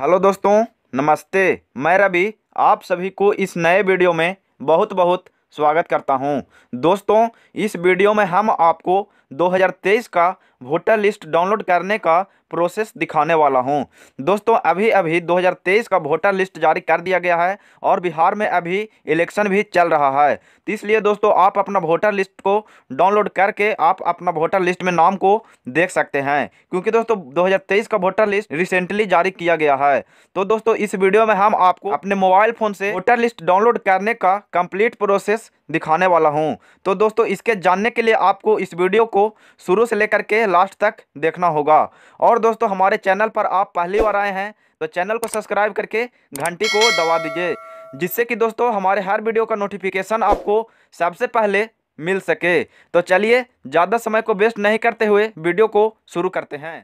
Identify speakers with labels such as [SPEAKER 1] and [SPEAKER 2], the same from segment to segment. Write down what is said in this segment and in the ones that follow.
[SPEAKER 1] hello दोस्तों नमस्ते मैं रवि आप सभी को इस नए वीडियो में बहुत बहुत स्वागत करता हूं दोस्तों इस वीडियो में हम आपको 2023 का वोटर लिस्ट डाउनलोड करने का प्रोसेस दिखाने वाला हूं दोस्तों अभी अभी 2023 का वोटर लिस्ट जारी कर दिया गया है और बिहार में अभी इलेक्शन भी चल रहा है तो इसलिए दोस्तों आप अपना वोटर लिस्ट को डाउनलोड करके आप अपना वोटर लिस्ट में नाम को देख सकते हैं क्योंकि दोस्तों 2023 का वोटर लिस्ट रिसेंटली जारी किया गया है तो दोस्तों इस वीडियो में हम आपको अपने मोबाइल फ़ोन से वोटर लिस्ट डाउनलोड करने का कम्प्लीट प्रोसेस दिखाने वाला हूँ तो दोस्तों इसके जानने के लिए आपको इस वीडियो को शुरू से लेकर के लास्ट तक देखना होगा और दोस्तों हमारे चैनल पर आप पहली बार आए हैं तो चैनल को सब्सक्राइब करके घंटी को दबा दीजिए जिससे कि दोस्तों हमारे हर वीडियो का नोटिफिकेशन आपको सबसे पहले मिल सके तो चलिए ज़्यादा समय को वेस्ट नहीं करते हुए वीडियो को शुरू करते हैं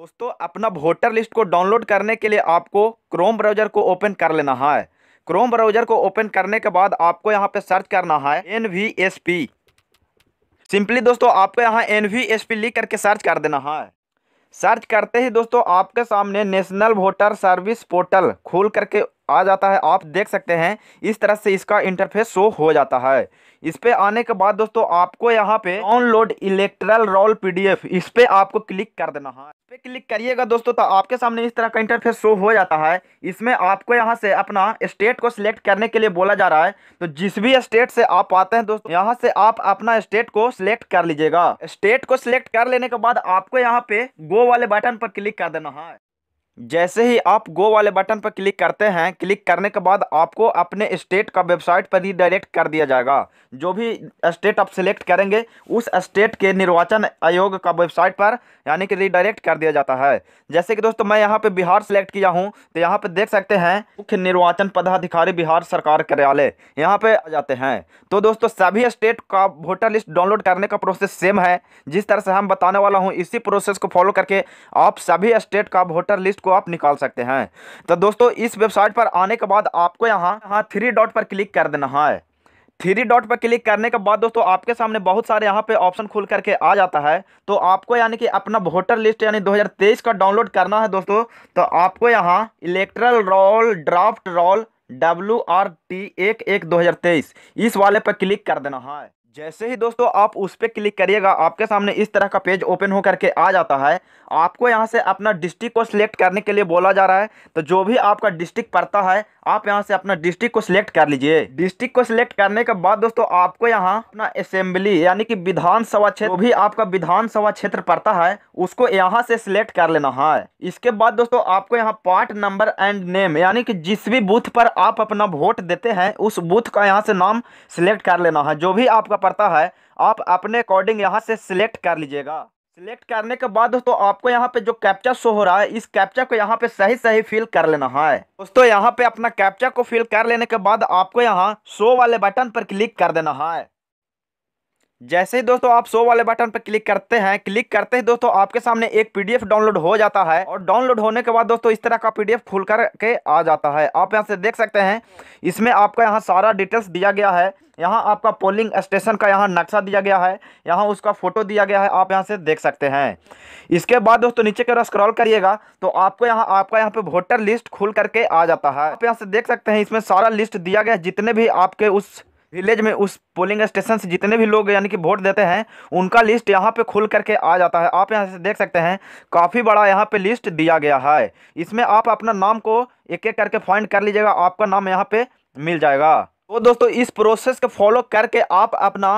[SPEAKER 1] दोस्तों अपना वोटर लिस्ट को डाउनलोड करने के लिए आपको क्रोम ब्राउजर को ओपन कर लेना है क्रोम ब्राउजर को ओपन करने के बाद आपको यहाँ पे सर्च करना है N V S P simply दोस्तों आपको यहाँ एन वी एस पी लिख करके सर्च कर देना है सर्च करते ही दोस्तों आपके सामने नेशनल वोटर सर्विस पोर्टल खोल करके आ जाता है आप देख सकते हैं इस तरह से इसका इंटरफेस शो हो जाता है इस पर आने के बाद दोस्तों आपको यहाँ पे डाउनलोड इलेक्ट्रल रोल पीडीएफ इस पर आपको क्लिक कर देना है इस पर क्लिक करिएगा दोस्तों तो आपके सामने इस तरह का इंटरफेस शो हो जाता है इसमें आपको यहाँ से अपना स्टेट को सिलेक्ट करने के लिए बोला जा रहा है तो जिस भी स्टेट से आप आते हैं दोस्तों यहाँ से आप अपना स्टेट को सिलेक्ट कर लीजिएगा स्टेट को सिलेक्ट कर लेने के बाद आपको यहाँ पे गो वाले बटन पर क्लिक कर देना है जैसे ही आप गो वाले बटन पर क्लिक करते हैं क्लिक करने के बाद आपको अपने स्टेट का वेबसाइट पर ही डायरेक्ट कर दिया जाएगा जो भी स्टेट आप सिलेक्ट करेंगे उस स्टेट के निर्वाचन आयोग का वेबसाइट पर यानी कि रिडायरेक्ट कर दिया जाता है जैसे कि दोस्तों मैं यहाँ पर बिहार सेलेक्ट किया हूँ तो यहाँ पर देख सकते हैं मुख्य निर्वाचन पदाधिकारी बिहार सरकार कार्यालय यहाँ पर आ जाते हैं तो दोस्तों सभी स्टेट का वोटर लिस्ट डाउनलोड करने का प्रोसेस सेम है जिस तरह से हम बताने वाला हूँ इसी प्रोसेस को फॉलो करके आप सभी स्टेट का वोटर लिस्ट को आप निकाल सकते हैं तो दोस्तों इस वेबसाइट पर आने के बाद आपको यहाँ यहाँ थ्री डॉट पर क्लिक कर देना है थ्री डॉट पर क्लिक करने के बाद दोस्तों आपके सामने बहुत सारे यहाँ पे ऑप्शन खुल करके आ जाता है तो आपको यानी कि अपना वोटर लिस्ट यानी 2023 का डाउनलोड करना है दोस्तों तो आपको यहाँ electoral roll draft roll W R T एक एक दो इस वाले पर क्लिक कर देना है जैसे ही दोस्तों आप उस पर क्लिक करिएगा आपके सामने इस तरह का पेज ओपन होकर के आ जाता है आपको यहाँ से अपना डिस्ट्रिक्ट को सिलेक्ट करने के लिए बोला जा रहा है तो जो भी आपका डिस्ट्रिक्ट पड़ता है आप यहाँ से अपना डिस्ट्रिक्ट को सिलेक्ट कर लीजिए डिस्ट्रिक्ट को सिलेक्ट करने के बाद दोस्तों आपको यहाँ अपना असेंबली यानी कि विधानसभा क्षेत्र भी आपका विधानसभा क्षेत्र पड़ता है उसको यहाँ से सिलेक्ट कर लेना है इसके बाद दोस्तों आपको यहाँ पार्ट नंबर एंड नेम यानी कि जिस भी बूथ पर आप अपना वोट देते हैं उस बूथ का यहाँ से नाम सिलेक्ट कर लेना है जो भी आपका पड़ता है आप अपने अकॉर्डिंग यहाँ से सिलेक्ट कर लीजिएगा सिलेक्ट करने के बाद दोस्तों आपको यहाँ पे जो कैप्चा शो हो रहा है इस कैप्चा को यहाँ पे सही सही फिल कर लेना है दोस्तों यहाँ पे अपना कैप्चा को फिल कर लेने के बाद आपको यहाँ शो वाले बटन पर क्लिक कर देना है जैसे ही दोस्तों आप शो वाले बटन पर क्लिक करते हैं क्लिक करते ही दोस्तों आपके सामने एक पीडीएफ डाउनलोड हो जाता है और डाउनलोड होने के बाद दोस्तों इस तरह का पीडीएफ खुल कर के आ जाता है आप यहाँ से देख सकते हैं इसमें आपका यहाँ सारा डिटेल्स दिया गया है यहाँ आपका पोलिंग स्टेशन का यहाँ नक्शा दिया गया है यहाँ उसका फोटो दिया गया है आप यहाँ से देख सकते हैं इसके बाद दोस्तों नीचे की ओर स्क्रॉल करिएगा तो आपको यहाँ आपका यहाँ पे वोटर लिस्ट खुल करके आ जाता है आप यहाँ से देख सकते हैं इसमें सारा लिस्ट दिया गया है जितने भी आपके उस विलेज में उस पोलिंग स्टेशन से जितने भी लोग यानी कि वोट देते हैं उनका लिस्ट यहाँ पे खुल करके आ जाता है आप यहाँ से देख सकते हैं काफ़ी बड़ा यहाँ पे लिस्ट दिया गया है इसमें आप अपना नाम को एक एक करके फाइंड कर लीजिएगा आपका नाम यहाँ पे मिल जाएगा तो दोस्तों इस प्रोसेस को फॉलो करके आप अपना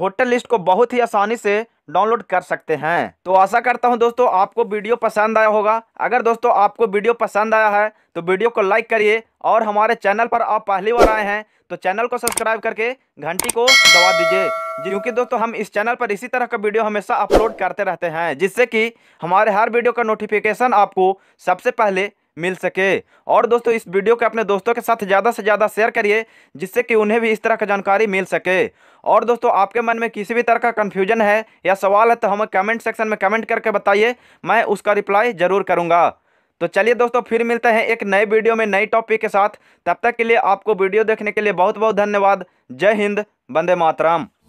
[SPEAKER 1] वोटर लिस्ट को बहुत ही आसानी से डाउनलोड कर सकते हैं तो आशा करता हूं दोस्तों आपको वीडियो पसंद आया होगा अगर दोस्तों आपको वीडियो पसंद आया है तो वीडियो को लाइक करिए और हमारे चैनल पर आप पहली बार आए हैं तो चैनल को सब्सक्राइब करके घंटी को दबा दीजिए क्योंकि दोस्तों हम इस चैनल पर इसी तरह का वीडियो हमेशा अपलोड करते रहते हैं जिससे कि हमारे हर वीडियो का नोटिफिकेशन आपको सबसे पहले मिल सके और दोस्तों इस वीडियो को अपने दोस्तों के साथ ज़्यादा से ज़्यादा शेयर करिए जिससे कि उन्हें भी इस तरह की जानकारी मिल सके और दोस्तों आपके मन में किसी भी तरह का कन्फ्यूजन है या सवाल है तो हमें कमेंट सेक्शन में कमेंट करके बताइए मैं उसका रिप्लाई ज़रूर करूँगा तो चलिए दोस्तों फिर मिलते हैं एक नए वीडियो में नई टॉपिक के साथ तब तक के लिए आपको वीडियो देखने के लिए बहुत बहुत धन्यवाद जय हिंद बंदे मातराम